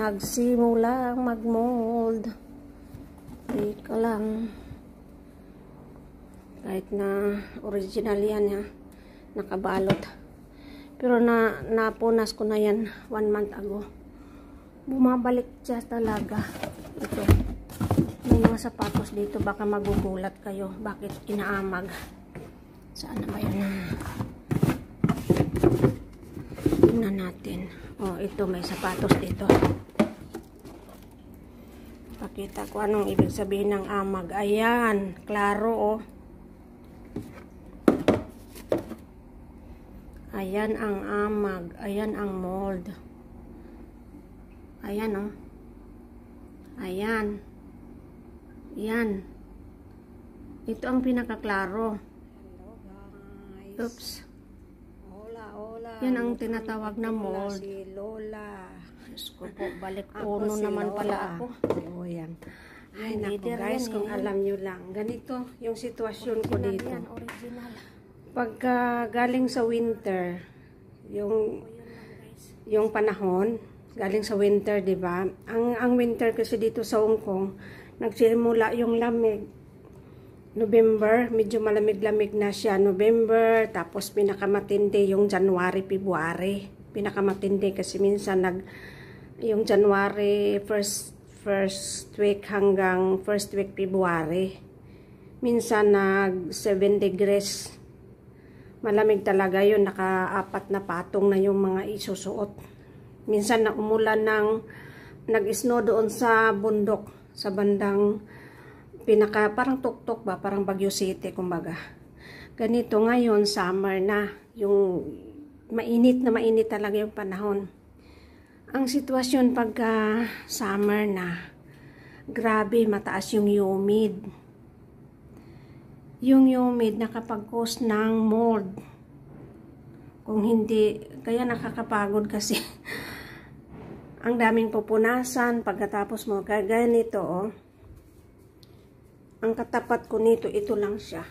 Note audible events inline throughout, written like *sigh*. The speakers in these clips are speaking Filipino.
nagsimula mag-mold. Wait lang. Kahit na original yan ha. Nakabalot. Pero na napunas ko na yan one month ago. Bumabalik siya talaga. Ito. May mga sapatos dito. Baka magugulat kayo. Bakit inaamag? Saan na ba yan Tingnan natin. Oh, ito may sapatos dito. Pakita ko anong ibig sabihin ng amag. Ayan, klaro oh. Ayan ang amag, ayan ang mold. Ayan oh. Ayan. Yan. Ito ang pinakaklaro. Oops. Hola, hola. Yan ang tinatawag na mold. Diyos ko po, balik puno ako, naman pala ako. Oo, yan. Ay, yung naku guys, kung eh. alam nyo lang. Ganito yung sitwasyon original ko dito. Yan, original. Pagka galing sa winter, yung, yung panahon, galing sa winter, di ba? Ang, ang winter kasi dito sa Hong Kong, nagsimula yung lamig. November, medyo malamig-lamig na siya. November, tapos pinakamatindi yung January, February. Pinakamatindi kasi minsan nag yung January first first week hanggang first week February. Minsan nag 7 degrees. Malamig talaga yun. Nakaapat na patong na yung mga isusuot. Minsan na umulan ng nag-snow doon sa bundok. Sa bandang pinaka parang tuktok ba? Parang Baguio City kumbaga. Ganito ngayon summer na. Yung mainit na mainit talaga yung panahon ang sitwasyon pagka summer na grabe mataas yung humid yung humid nakapag-cause ng mold kung hindi kaya nakakapagod kasi *laughs* ang daming pupunasan pagkatapos mo ganito oh. ang katapat ko nito ito lang siya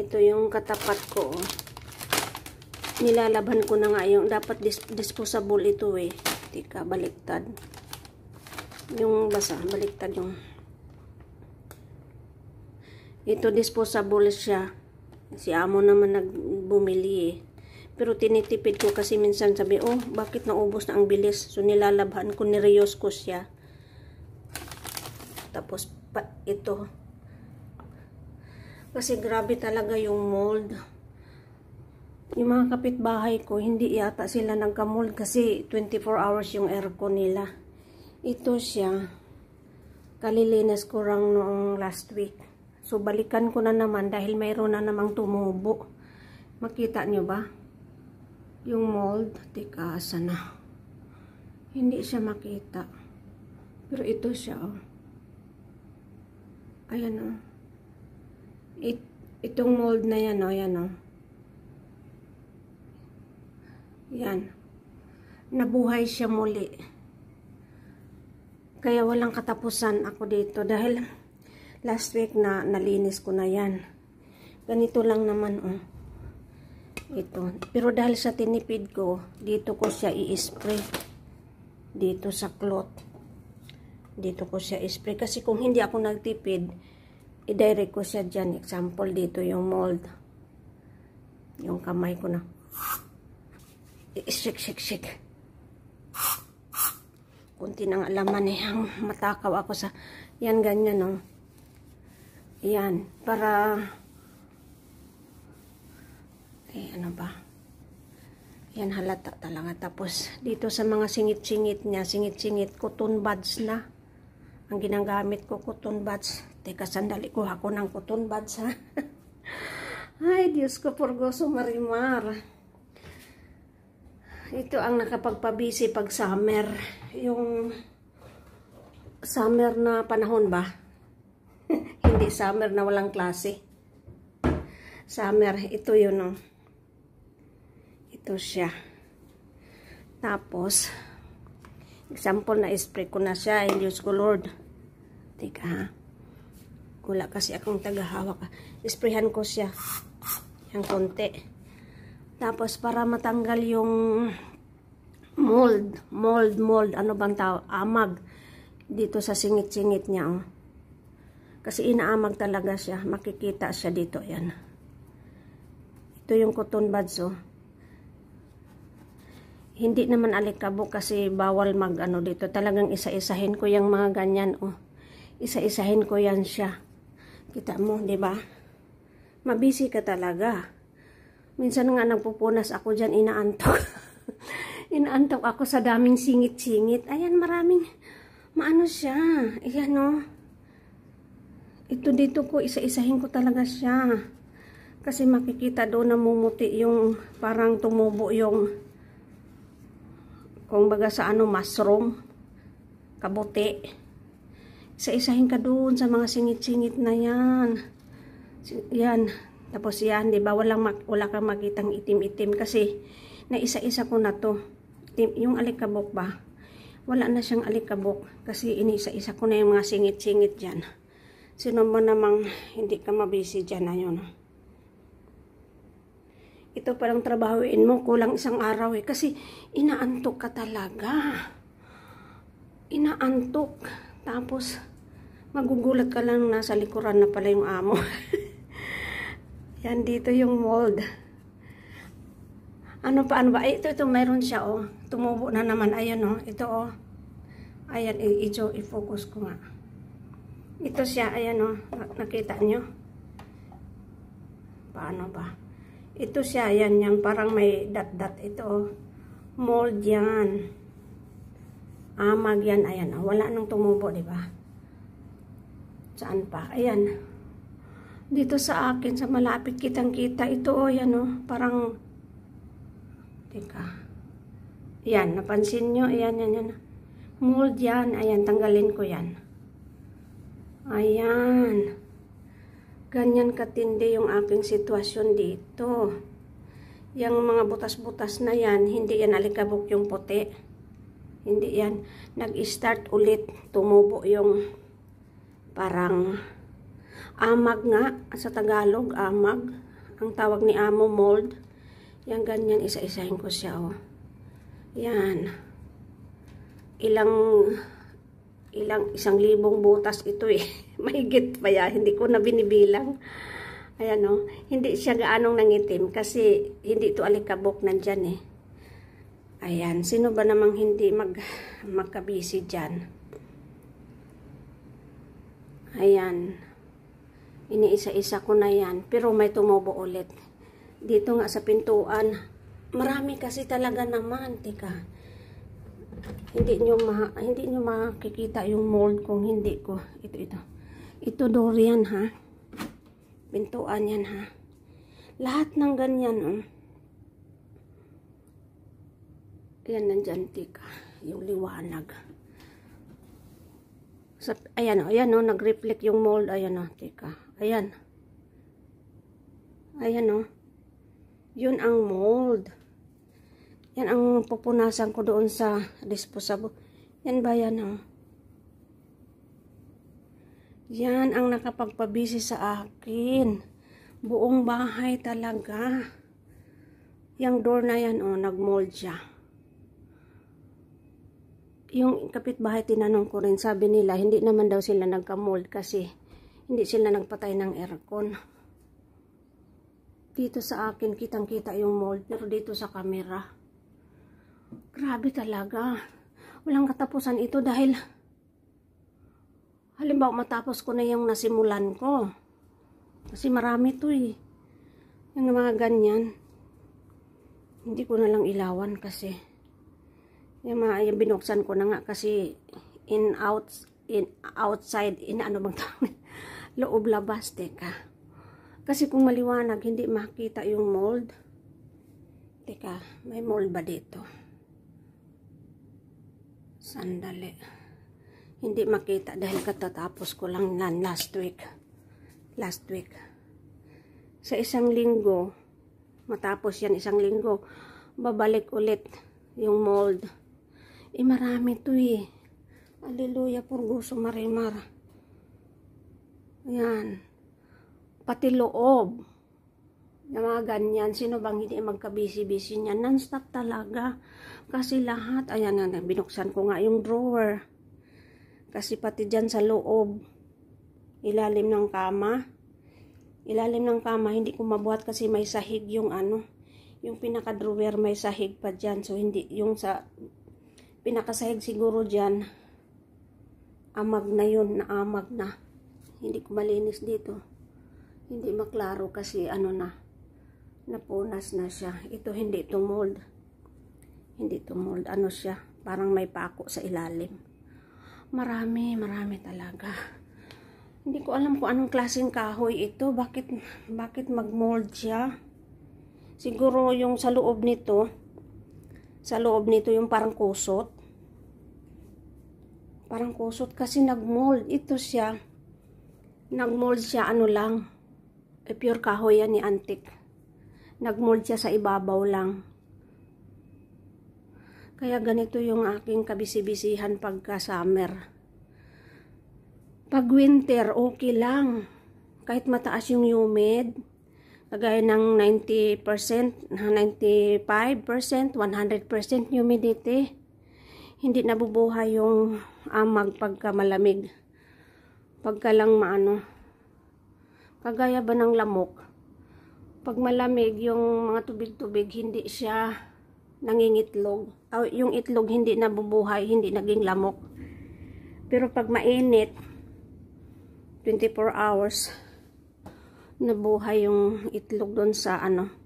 ito yung katapat ko oh. Nilalabhan ko na nga yung dapat dis disposable ito eh. Tika, baliktad. Yung basa, baliktad yung. Ito disposable siya. Si amo naman nagbumili eh. Pero tinitipid ko kasi minsan sabi, oh, bakit naubos na ang bilis? So nilalabhan ko, nireuse ko siya. Tapos, pa, ito. Kasi grabe talaga yung mold. Yung mga kapitbahay ko, hindi yata sila nagkamold kasi 24 hours yung aircon nila. Ito siya, kalilinis ko lang noong last week. So, balikan ko na naman dahil mayroon na namang tumubo. Makita nyo ba? Yung mold, tika, sana. Hindi siya makita. Pero ito siya, oh. Ayan, oh. It, itong mold na yan, oh, yan, oh. Yan. Nabuhay siya muli. Kaya walang katapusan ako dito dahil last week na nalinis ko na yan. Ganito lang naman oh. Ito. Pero dahil sa tinipid ko, dito ko siya i-spray. Dito sa cloth. Dito ko siya i-spray. Kasi kung hindi ako nagtipid, i-direct ko siya dyan. Example, dito yung mold. Yung kamay ko na i-shake, shake, shake. Kunti ng alaman eh. Ang matakaw ako sa, yan ganyan no. Oh. Yan, para, eh ano ba, yan halata talaga. Tapos dito sa mga singit-singit niya, singit-singit, cotton buds na. Ang ginagamit ko, cotton buds. Teka sandali, kuha ko ng cotton buds ha. *laughs* Ay, Diyos ko, porgoso marimar ito ang nakapagpabisi pag summer. Yung summer na panahon ba? *laughs* Hindi summer na walang klase. Summer, ito yun o. Oh. Ito siya. Tapos, example na spray ko na siya. In Diyos ko Lord. Teka ha. Wala kasi akong tagahawak. Sprayhan ko siya. Yang konti. Tapos para matanggal yung mold, mold, mold, ano bang tawag, amag dito sa singit-singit niya. Oh. Kasi inaamag talaga siya, makikita siya dito, yan. Ito yung cotton buds, oh. Hindi naman alikabok kasi bawal mag ano dito. Talagang isa-isahin ko yung mga ganyan, oh. Isa-isahin ko yan siya. Kita mo, di ba? Mabisi ka talaga. Minsan nga nagpupunas ako dyan, inaantok. *laughs* inaantok ako sa daming singit-singit. Ayan, maraming, maano siya. Ayan, no. Ito dito ko, isa-isahin ko talaga siya. Kasi makikita doon namumuti yung, parang tumubo yung, kung baga sa ano, mushroom, kabuti. Isa-isahin ka doon sa mga singit-singit na yan. Yan, tapos yan, di ba, walang, wala kang makitang itim-itim kasi na isa-isa ko na to. yung alikabok ba? Wala na siyang alikabok kasi iniisa isa ko na yung mga singit-singit dyan. Sino mo namang hindi ka mabisi dyan na yun. Ito parang trabahuin mo, kulang isang araw eh. Kasi inaantok ka talaga. Inaantok. Tapos, magugulat ka lang nasa likuran na pala yung amo. *laughs* Yan, dito yung mold. Ano pa, ano ba? Ay, eh, ito, ito, mayroon siya, oh. Tumubo na naman. ayun oh. Ito, oh. Ayan, ito, i-focus ko nga. Ito siya, ayan, oh. Nakita nyo? Paano ba? Ito siya, ayan, yan. Parang may dot-dot. Ito, oh. Mold yan. Amag yan, ayan, oh. Wala nang tumubo, di ba? Saan pa? Ayan, dito sa akin, sa malapit kitang kita, ito o oh, yan o, oh, parang, teka, yan, napansin nyo, ayan, yan, yan, mold yan, ayan, tanggalin ko yan, ayan, ganyan katindi yung aking sitwasyon dito, yung mga butas-butas na yan, hindi yan alikabok yung puti, hindi yan, nag-start ulit, tumubo yung, parang, amag nga sa Tagalog, amag. Ang tawag ni amo mold. Yan ganyan isa-isahin ko siya oh. Yan. Ilang ilang isang libong butas ito eh. *laughs* Mahigit pa yan, hindi ko na binibilang. Ayan oh. Hindi siya gaanong nangitim kasi hindi ito alikabok nandiyan eh. Ayan, sino ba namang hindi mag magkabisi diyan? Ayan. Iniisa-isa ko na yan. Pero may tumubo ulit. Dito nga sa pintuan. Marami kasi talaga naman. Tika. Hindi nyo, ma hindi nyo makikita yung mold kung hindi ko. Ito, ito. Ito durian ha. Pintuan yan ha. Lahat ng ganyan oh. Yan nandyan tika. Yung liwanag. So, ayan o, ayan o, nag-reflect yung mold. Ayan o, teka. Ayan. Ayan o. Yun ang mold. Yan ang pupunasan ko doon sa disposable. Yan ba yan o? Yan ang nakapagpabisi sa akin. Buong bahay talaga. Yung door na yan o, nag-mold siya yung kapitbahay tinanong ko rin, sabi nila, hindi naman daw sila nagka-mold kasi hindi sila nagpatay ng aircon. Dito sa akin, kitang-kita yung mold, pero dito sa camera. Grabe talaga. Walang katapusan ito dahil halimbawa matapos ko na yung nasimulan ko. Kasi marami to eh. Yung mga ganyan. Hindi ko na lang ilawan kasi. Yung mga yung binuksan ko na nga kasi in out in outside in ano bang tawag *laughs* loob labas teka. Kasi kung maliwanag hindi makita yung mold. Teka, may mold ba dito? Sandali. Hindi makita dahil katatapos ko lang nan last week. Last week. Sa isang linggo, matapos yan isang linggo, babalik ulit yung mold eh, marami to eh. Aleluya, purgoso marimar. Ayan. Pati loob. Na mga ganyan. Sino bang hindi magkabisi-bisi niyan? Non-stop talaga. Kasi lahat, ayan na, binuksan ko nga yung drawer. Kasi pati dyan sa loob. Ilalim ng kama. Ilalim ng kama, hindi ko mabuhat kasi may sahig yung ano yung pinaka-drawer may sahig pa dyan. So, hindi, yung sa pinakasahig siguro dyan amag na yun na amag na hindi ko malinis dito hindi maklaro kasi ano na napunas na siya ito hindi to mold hindi to mold ano siya parang may pako sa ilalim marami marami talaga hindi ko alam kung anong klaseng kahoy ito bakit bakit magmold siya siguro yung sa loob nito sa loob nito yung parang kusot Parang kusot kasi nagmold. Ito siya. Nagmold siya ano lang. eh, pure kahoy yan ni antik. Nagmold siya sa ibabaw lang. Kaya ganito yung aking kabisibisihan pagka summer. Pag winter, okay lang. Kahit mataas yung humid, kagaya ng 90%, 95%, 100% humidity, hindi nabubuhay yung amag ah, pagka malamig. Pagka lang maano. Kagaya ba ng lamok? Pag malamig, yung mga tubig-tubig, hindi siya nangingitlog. O, ah, yung itlog hindi nabubuhay, hindi naging lamok. Pero pag mainit, 24 hours, nabuhay yung itlog doon sa ano,